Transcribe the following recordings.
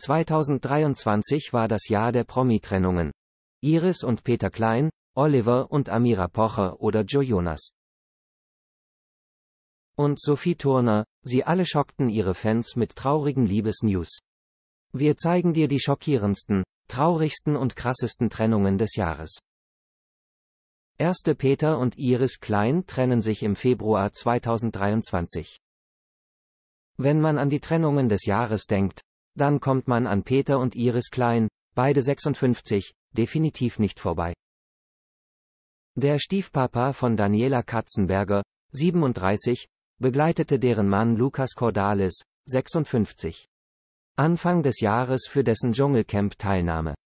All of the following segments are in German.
2023 war das Jahr der Promi-Trennungen. Iris und Peter Klein, Oliver und Amira Pocher oder Joe Jonas. Und Sophie Turner, sie alle schockten ihre Fans mit traurigen Liebesnews. Wir zeigen dir die schockierendsten, traurigsten und krassesten Trennungen des Jahres. Erste Peter und Iris Klein trennen sich im Februar 2023. Wenn man an die Trennungen des Jahres denkt, dann kommt man an Peter und Iris Klein, beide 56, definitiv nicht vorbei. Der Stiefpapa von Daniela Katzenberger, 37, begleitete deren Mann Lukas Cordalis, 56. Anfang des Jahres für dessen Dschungelcamp Teilnahme.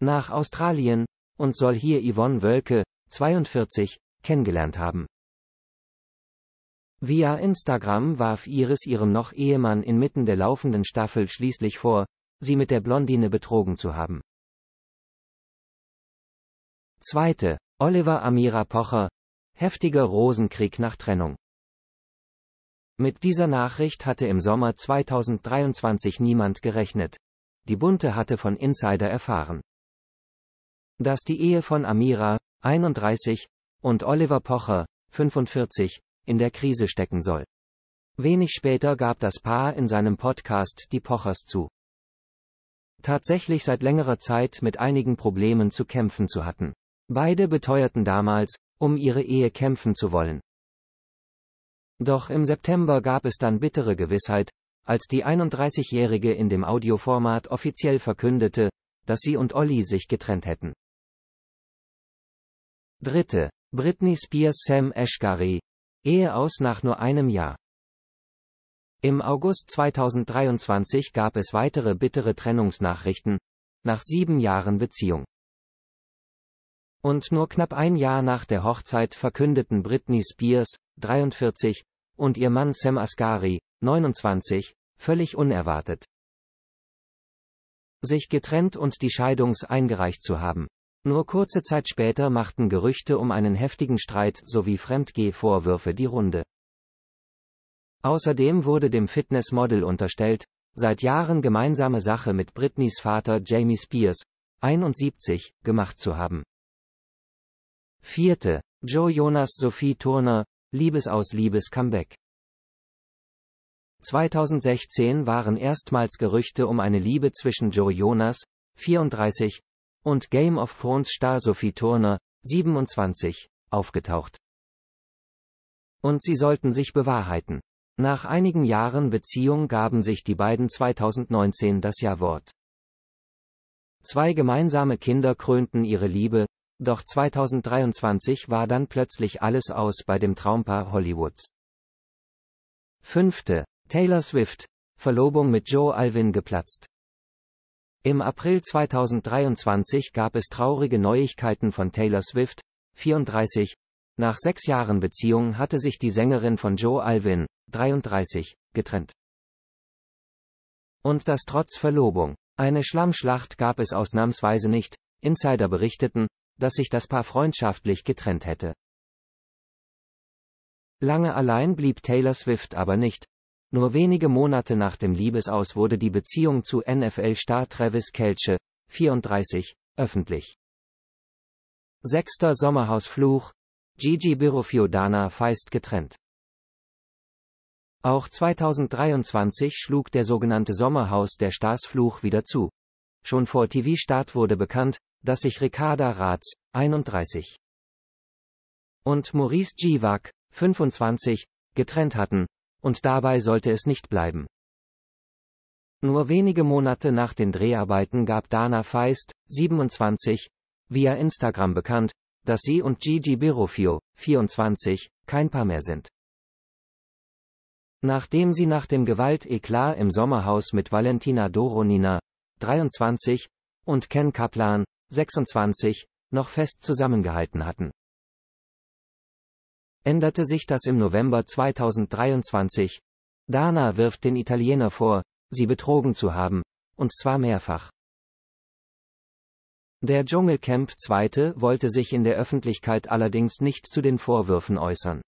Nach Australien, und soll hier Yvonne Wölke, 42, kennengelernt haben. Via Instagram warf Iris ihrem noch Ehemann inmitten der laufenden Staffel schließlich vor, sie mit der Blondine betrogen zu haben. Zweite. Oliver Amira Pocher. Heftiger Rosenkrieg nach Trennung. Mit dieser Nachricht hatte im Sommer 2023 niemand gerechnet. Die Bunte hatte von Insider erfahren, dass die Ehe von Amira, 31, und Oliver Pocher, 45, in der Krise stecken soll. Wenig später gab das Paar in seinem Podcast Die Pochers zu. Tatsächlich seit längerer Zeit mit einigen Problemen zu kämpfen zu hatten. Beide beteuerten damals, um ihre Ehe kämpfen zu wollen. Doch im September gab es dann bittere Gewissheit, als die 31-Jährige in dem Audioformat offiziell verkündete, dass sie und Olli sich getrennt hätten. Dritte. Britney Spears Sam Ashkari, Ehe aus nach nur einem Jahr. Im August 2023 gab es weitere bittere Trennungsnachrichten, nach sieben Jahren Beziehung. Und nur knapp ein Jahr nach der Hochzeit verkündeten Britney Spears, 43, und ihr Mann Sam Asghari, 29, völlig unerwartet, sich getrennt und die Scheidung eingereicht zu haben. Nur kurze Zeit später machten Gerüchte um einen heftigen Streit sowie Fremdgeh-Vorwürfe die Runde. Außerdem wurde dem Fitnessmodel unterstellt, seit Jahren gemeinsame Sache mit Britneys Vater Jamie Spears, 71, gemacht zu haben. Vierte. Joe Jonas Sophie Turner, Liebes aus Liebes Comeback. 2016 waren erstmals Gerüchte um eine Liebe zwischen Joe Jonas, 34, und Game of Thrones Star Sophie Turner, 27, aufgetaucht. Und sie sollten sich bewahrheiten. Nach einigen Jahren Beziehung gaben sich die beiden 2019 das Ja-Wort. Zwei gemeinsame Kinder krönten ihre Liebe, doch 2023 war dann plötzlich alles aus bei dem Traumpaar Hollywoods. Fünfte. Taylor Swift. Verlobung mit Joe Alvin geplatzt. Im April 2023 gab es traurige Neuigkeiten von Taylor Swift, 34. Nach sechs Jahren Beziehung hatte sich die Sängerin von Joe Alvin, 33, getrennt. Und das trotz Verlobung. Eine Schlammschlacht gab es ausnahmsweise nicht, Insider berichteten, dass sich das Paar freundschaftlich getrennt hätte. Lange allein blieb Taylor Swift aber nicht, nur wenige Monate nach dem Liebesaus wurde die Beziehung zu NFL-Star Travis Kelce, 34, öffentlich. Sechster Sommerhausfluch, Gigi Birofiodana feist getrennt. Auch 2023 schlug der sogenannte Sommerhaus der Starsfluch wieder zu. Schon vor TV-Start wurde bekannt, dass sich Ricarda Ratz, 31, und Maurice Givak, 25, getrennt hatten, und dabei sollte es nicht bleiben. Nur wenige Monate nach den Dreharbeiten gab Dana Feist, 27, via Instagram bekannt, dass sie und Gigi Birofio, 24, kein Paar mehr sind. Nachdem sie nach dem Gewalt-Eklat im Sommerhaus mit Valentina Doronina, 23, und Ken Kaplan, 26, noch fest zusammengehalten hatten änderte sich das im November 2023. Dana wirft den Italiener vor, sie betrogen zu haben, und zwar mehrfach. Der Dschungelcamp Zweite wollte sich in der Öffentlichkeit allerdings nicht zu den Vorwürfen äußern.